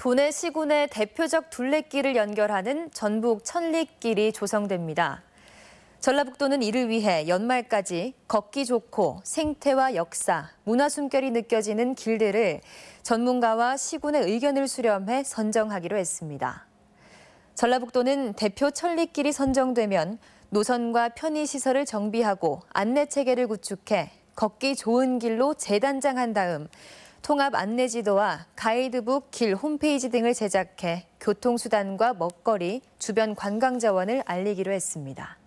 도내 시군의 대표적 둘레길을 연결하는 전북 천리길이 조성됩니다. 전라북도는 이를 위해 연말까지 걷기 좋고 생태와 역사, 문화 숨결이 느껴지는 길들을 전문가와 시군의 의견을 수렴해 선정하기로 했습니다. 전라북도는 대표 천리길이 선정되면 노선과 편의시설을 정비하고 안내체계를 구축해 걷기 좋은 길로 재단장한 다음 통합 안내 지도와 가이드북, 길 홈페이지 등을 제작해 교통수단과 먹거리, 주변 관광 자원을 알리기로 했습니다.